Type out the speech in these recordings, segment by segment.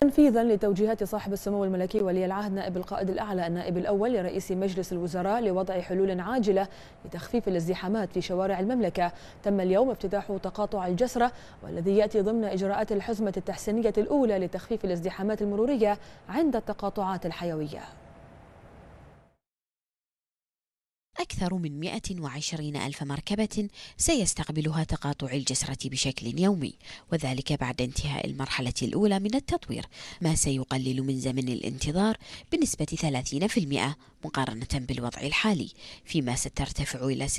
تنفيذا لتوجيهات صاحب السمو الملكي ولي العهد نائب القائد الأعلى النائب الأول لرئيس مجلس الوزراء لوضع حلول عاجلة لتخفيف الازدحامات في شوارع المملكة تم اليوم افتتاح تقاطع الجسرة والذي يأتي ضمن إجراءات الحزمة التحسينية الأولى لتخفيف الازدحامات المرورية عند التقاطعات الحيوية أكثر من 120 ألف مركبة سيستقبلها تقاطع الجسرة بشكل يومي وذلك بعد انتهاء المرحلة الأولى من التطوير ما سيقلل من زمن الانتظار بنسبة 30% مقارنة بالوضع الحالي فيما سترتفع إلى 60%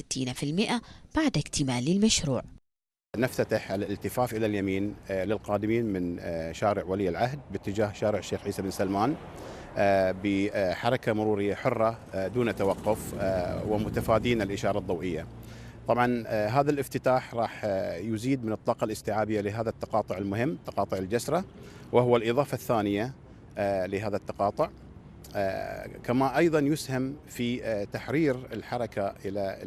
بعد اكتمال المشروع نفتتح الالتفاف إلى اليمين آه، للقادمين من آه، شارع ولي العهد باتجاه شارع الشيخ عيسى بن سلمان آه، بحركة مرورية حرة آه، دون توقف آه، ومتفادين الإشارة الضوئية طبعا هذا الافتتاح راح يزيد من الطاقة الاستيعابية لهذا التقاطع المهم تقاطع الجسرة وهو الإضافة الثانية لهذا التقاطع كما أيضا يسهم في تحرير الحركة إلى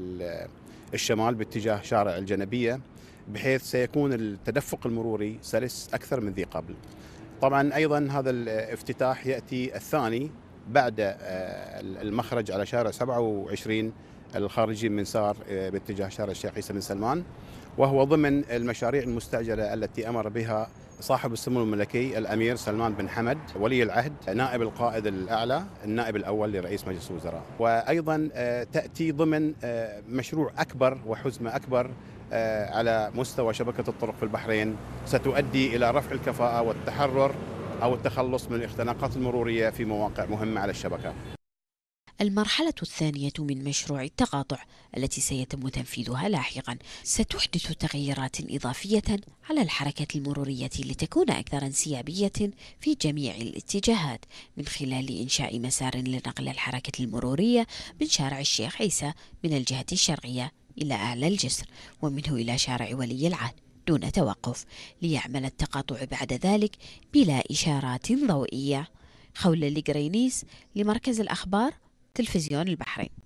الشمال باتجاه شارع الجنبية بحيث سيكون التدفق المروري سلس أكثر من ذي قبل طبعا ايضا هذا الافتتاح ياتي الثاني بعد آه، المخرج على شارع 27 الخارجي من سار آه، باتجاه شارع الشيخ عيسى بن سلمان وهو ضمن المشاريع المستعجله التي امر بها صاحب السمو الملكي الامير سلمان بن حمد ولي العهد نائب القائد الاعلى النائب الاول لرئيس مجلس الوزراء وايضا آه، تاتي ضمن مشروع اكبر وحزمه اكبر آه، على مستوى شبكة الطرق في البحرين ستؤدي إلى رفع الكفاءة والتحرر أو التخلص من الاختناقات المرورية في مواقع مهمة على الشبكة المرحلة الثانية من مشروع التقاطع التي سيتم تنفيذها لاحقا ستحدث تغييرات إضافية على الحركة المرورية لتكون أكثر انسيابية في جميع الاتجاهات من خلال إنشاء مسار لنقل الحركة المرورية من شارع الشيخ عيسى من الجهة الشرقية إلى أعلى الجسر ومنه إلى شارع ولي العهد دون توقف ليعمل التقاطع بعد ذلك بلا إشارات ضوئية خول لجرينيس لمركز الأخبار تلفزيون البحرين